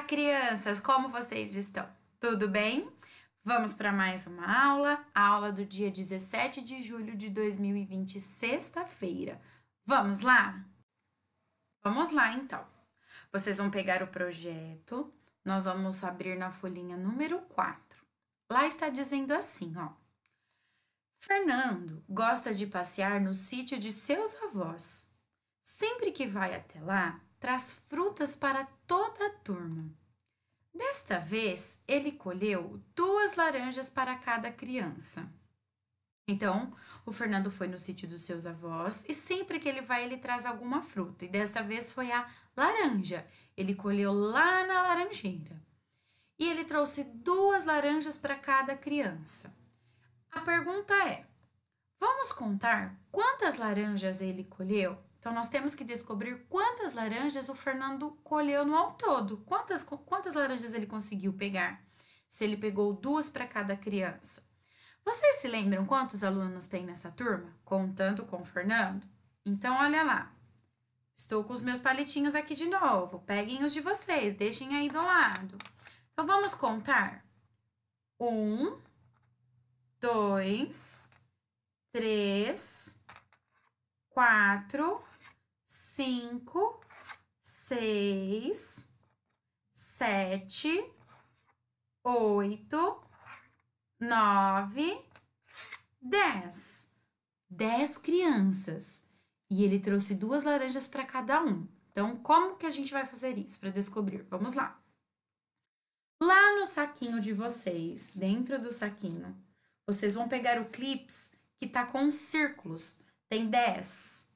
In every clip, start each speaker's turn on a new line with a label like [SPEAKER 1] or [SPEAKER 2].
[SPEAKER 1] Olá, crianças! Como vocês estão? Tudo bem? Vamos para mais uma aula, a aula do dia 17 de julho de 2020, sexta-feira. Vamos lá? Vamos lá, então. Vocês vão pegar o projeto, nós vamos abrir na folhinha número 4. Lá está dizendo assim, ó. Fernando gosta de passear no sítio de seus avós. Sempre que vai até lá, traz frutas para toda a turma. Desta vez, ele colheu duas laranjas para cada criança. Então, o Fernando foi no sítio dos seus avós e sempre que ele vai, ele traz alguma fruta. E desta vez foi a laranja. Ele colheu lá na laranjeira. E ele trouxe duas laranjas para cada criança. A pergunta é: vamos contar quantas laranjas ele colheu? Então, nós temos que descobrir quantas laranjas o Fernando colheu no ao todo, quantas, quantas laranjas ele conseguiu pegar, se ele pegou duas para cada criança. Vocês se lembram quantos alunos tem nessa turma, contando com o Fernando? Então, olha lá. Estou com os meus palitinhos aqui de novo. Peguem os de vocês, deixem aí do lado. Então, vamos contar. Um, dois, três, quatro, cinco, seis, sete, oito, nove, dez. Dez crianças. E ele trouxe duas laranjas para cada um. Então, como que a gente vai fazer isso para descobrir? Vamos lá. Lá no saquinho de vocês, dentro do saquinho, vocês vão pegar o clips que tá com círculos. Tem 10,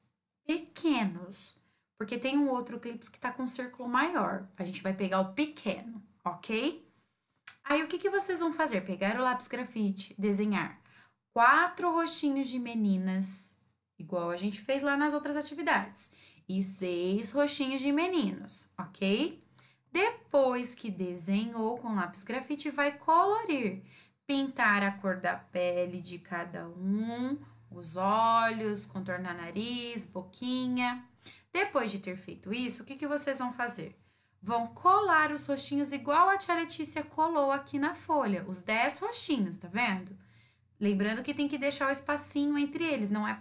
[SPEAKER 1] pequenos, porque tem um outro eclipse que está com um círculo maior. A gente vai pegar o pequeno, ok? Aí o que, que vocês vão fazer? Pegar o lápis grafite, desenhar quatro roxinhos de meninas, igual a gente fez lá nas outras atividades, e seis roxinhos de meninos, ok? Depois que desenhou com lápis grafite, vai colorir pintar a cor da pele de cada um, os olhos, contornar nariz, boquinha. Depois de ter feito isso, o que, que vocês vão fazer? Vão colar os roxinhos igual a tia Letícia colou aqui na folha, os 10 roxinhos, tá vendo? Lembrando que tem que deixar o espacinho entre eles, não é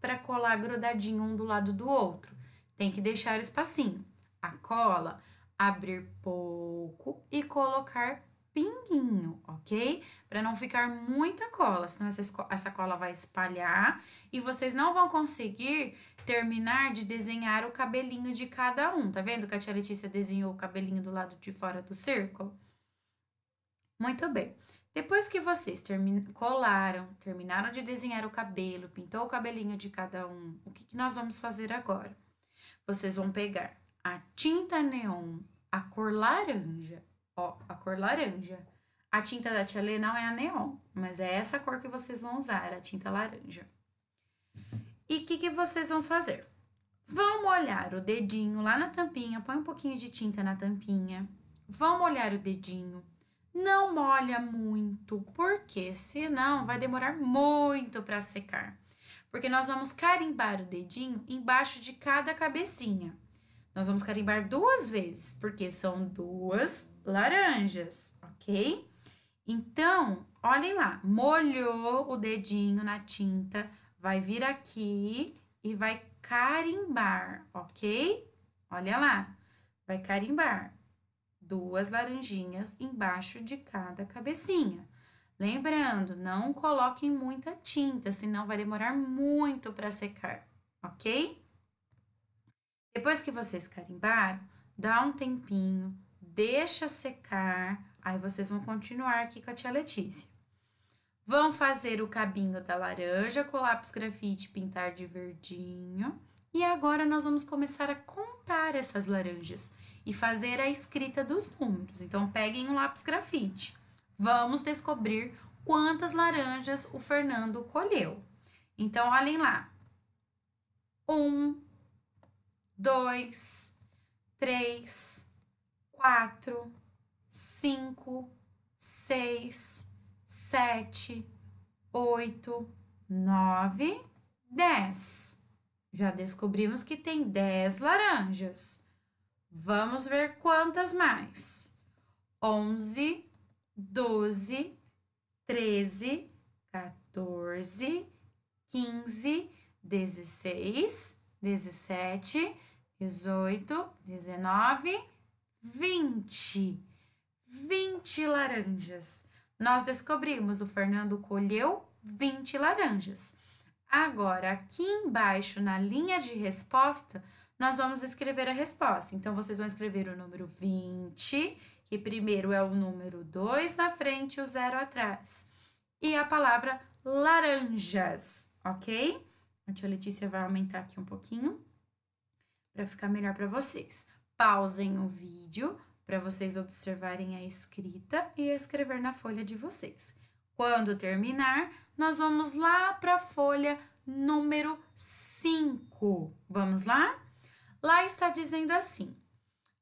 [SPEAKER 1] para colar grudadinho um do lado do outro. Tem que deixar o espacinho. A cola, abrir pouco e colocar pinguinho, ok? Para não ficar muita cola, senão essa, essa cola vai espalhar e vocês não vão conseguir terminar de desenhar o cabelinho de cada um. Tá vendo que a tia Letícia desenhou o cabelinho do lado de fora do círculo? Muito bem. Depois que vocês termin colaram, terminaram de desenhar o cabelo, pintou o cabelinho de cada um, o que, que nós vamos fazer agora? Vocês vão pegar a tinta neon, a cor laranja ó, a cor laranja. A tinta da Tia Lê não é a neon, mas é essa cor que vocês vão usar, a tinta laranja. E o que, que vocês vão fazer? Vão molhar o dedinho lá na tampinha, põe um pouquinho de tinta na tampinha. Vão molhar o dedinho. Não molha muito, porque senão vai demorar muito para secar. Porque nós vamos carimbar o dedinho embaixo de cada cabecinha. Nós vamos carimbar duas vezes, porque são duas laranjas, ok? Então, olhem lá, molhou o dedinho na tinta, vai vir aqui e vai carimbar, ok? Olha lá, vai carimbar duas laranjinhas embaixo de cada cabecinha. Lembrando, não coloquem muita tinta, senão vai demorar muito para secar, ok? Depois que vocês carimbaram, dá um tempinho, deixa secar. Aí vocês vão continuar aqui com a tia Letícia. Vão fazer o cabinho da laranja com lápis grafite, pintar de verdinho. E agora nós vamos começar a contar essas laranjas e fazer a escrita dos números. Então peguem um lápis grafite. Vamos descobrir quantas laranjas o Fernando colheu. Então olhem lá. Um, dois, três, quatro, cinco, seis, sete, oito, nove, dez. Já descobrimos que tem dez laranjas. Vamos ver quantas mais. Onze, doze, treze, 14, 15, 16, 17, 18, 19, 20. 20 laranjas. Nós descobrimos, o Fernando colheu 20 laranjas. Agora, aqui embaixo, na linha de resposta, nós vamos escrever a resposta. Então, vocês vão escrever o número 20, que primeiro é o número 2 na frente e o zero atrás. E a palavra laranjas, ok? A tia Letícia vai aumentar aqui um pouquinho para ficar melhor para vocês pausem o vídeo para vocês observarem a escrita e escrever na folha de vocês. Quando terminar, nós vamos lá para a folha número 5. Vamos lá? Lá está dizendo assim: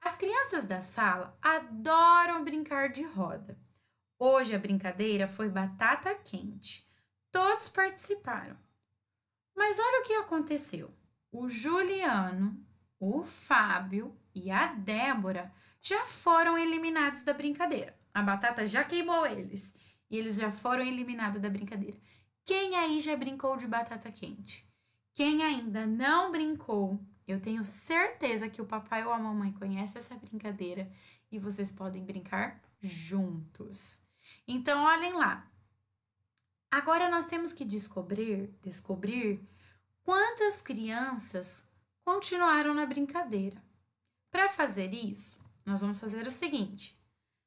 [SPEAKER 1] As crianças da sala adoram brincar de roda. Hoje a brincadeira foi batata quente. Todos participaram. Mas olha o que aconteceu. O Juliano, o Fábio, e a Débora já foram eliminados da brincadeira. A batata já queimou eles e eles já foram eliminados da brincadeira. Quem aí já brincou de batata quente? Quem ainda não brincou, eu tenho certeza que o papai ou a mamãe conhece essa brincadeira e vocês podem brincar juntos. Então olhem lá. Agora nós temos que descobrir, descobrir quantas crianças continuaram na brincadeira. Para fazer isso, nós vamos fazer o seguinte: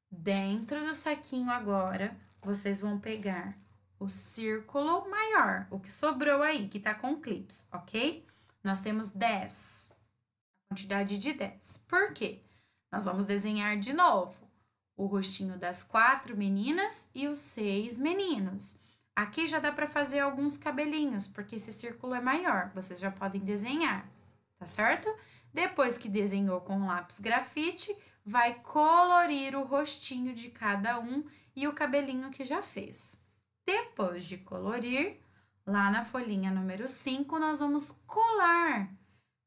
[SPEAKER 1] dentro do saquinho agora, vocês vão pegar o círculo maior, o que sobrou aí, que tá com clips, ok? Nós temos 10, a quantidade de 10. Por quê? Nós vamos desenhar de novo o rostinho das quatro meninas e os seis meninos. Aqui já dá para fazer alguns cabelinhos, porque esse círculo é maior, vocês já podem desenhar, tá certo? Depois que desenhou com lápis grafite, vai colorir o rostinho de cada um e o cabelinho que já fez. Depois de colorir, lá na folhinha número 5, nós vamos colar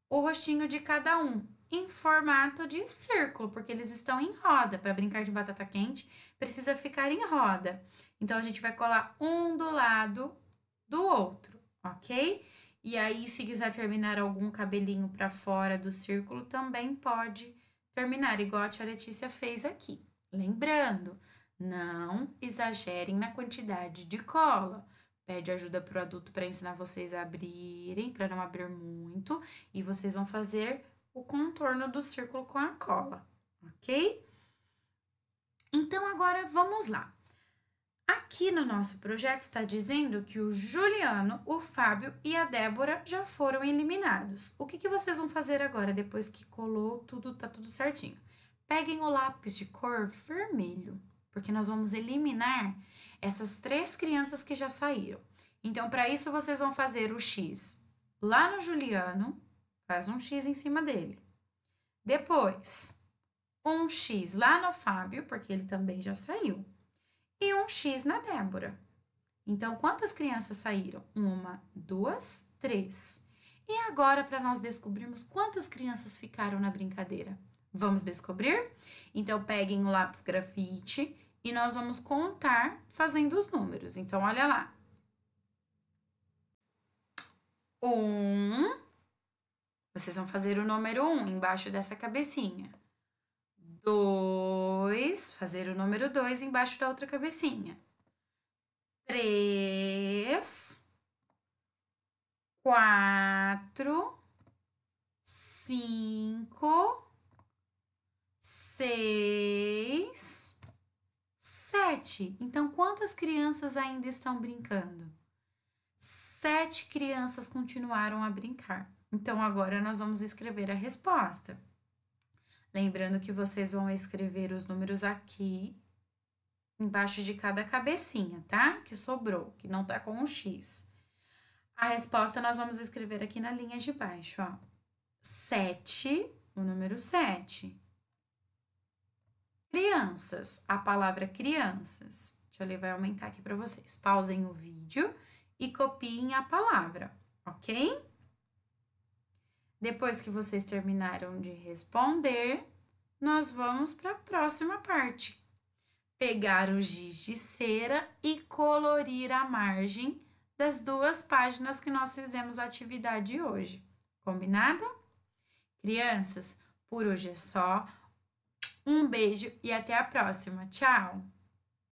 [SPEAKER 1] o rostinho de cada um em formato de círculo, porque eles estão em roda. Para brincar de batata quente, precisa ficar em roda. Então, a gente vai colar um do lado do outro, ok? E aí, se quiser terminar algum cabelinho para fora do círculo, também pode terminar, igual a tia Letícia fez aqui. Lembrando, não exagerem na quantidade de cola. Pede ajuda para o adulto para ensinar vocês a abrirem, para não abrir muito, e vocês vão fazer o contorno do círculo com a cola, ok? Então, agora vamos lá. Aqui no nosso projeto está dizendo que o Juliano, o Fábio e a Débora já foram eliminados. O que, que vocês vão fazer agora, depois que colou tudo, tá tudo certinho? Peguem o lápis de cor vermelho, porque nós vamos eliminar essas três crianças que já saíram. Então, para isso, vocês vão fazer o X lá no Juliano, faz um X em cima dele. Depois, um X lá no Fábio, porque ele também já saiu e um X na Débora. Então, quantas crianças saíram? Uma, duas, três. E agora, para nós descobrirmos quantas crianças ficaram na brincadeira? Vamos descobrir? Então, peguem o lápis grafite e nós vamos contar fazendo os números. Então, olha lá. Um. Vocês vão fazer o número um embaixo dessa cabecinha. Dois, fazer o número dois embaixo da outra cabecinha. Três, quatro, cinco, seis, sete. Então, quantas crianças ainda estão brincando? Sete crianças continuaram a brincar. Então, agora nós vamos escrever a resposta. Lembrando que vocês vão escrever os números aqui embaixo de cada cabecinha, tá? Que sobrou, que não tá com um X. A resposta nós vamos escrever aqui na linha de baixo, ó. 7, o número 7. Crianças, a palavra crianças. Deixa eu vai aumentar aqui para vocês. Pausem o vídeo e copiem a palavra, ok? Depois que vocês terminaram de responder, nós vamos para a próxima parte. Pegar o giz de cera e colorir a margem das duas páginas que nós fizemos a atividade hoje. Combinado? Crianças, por hoje é só. Um beijo e até a próxima. Tchau!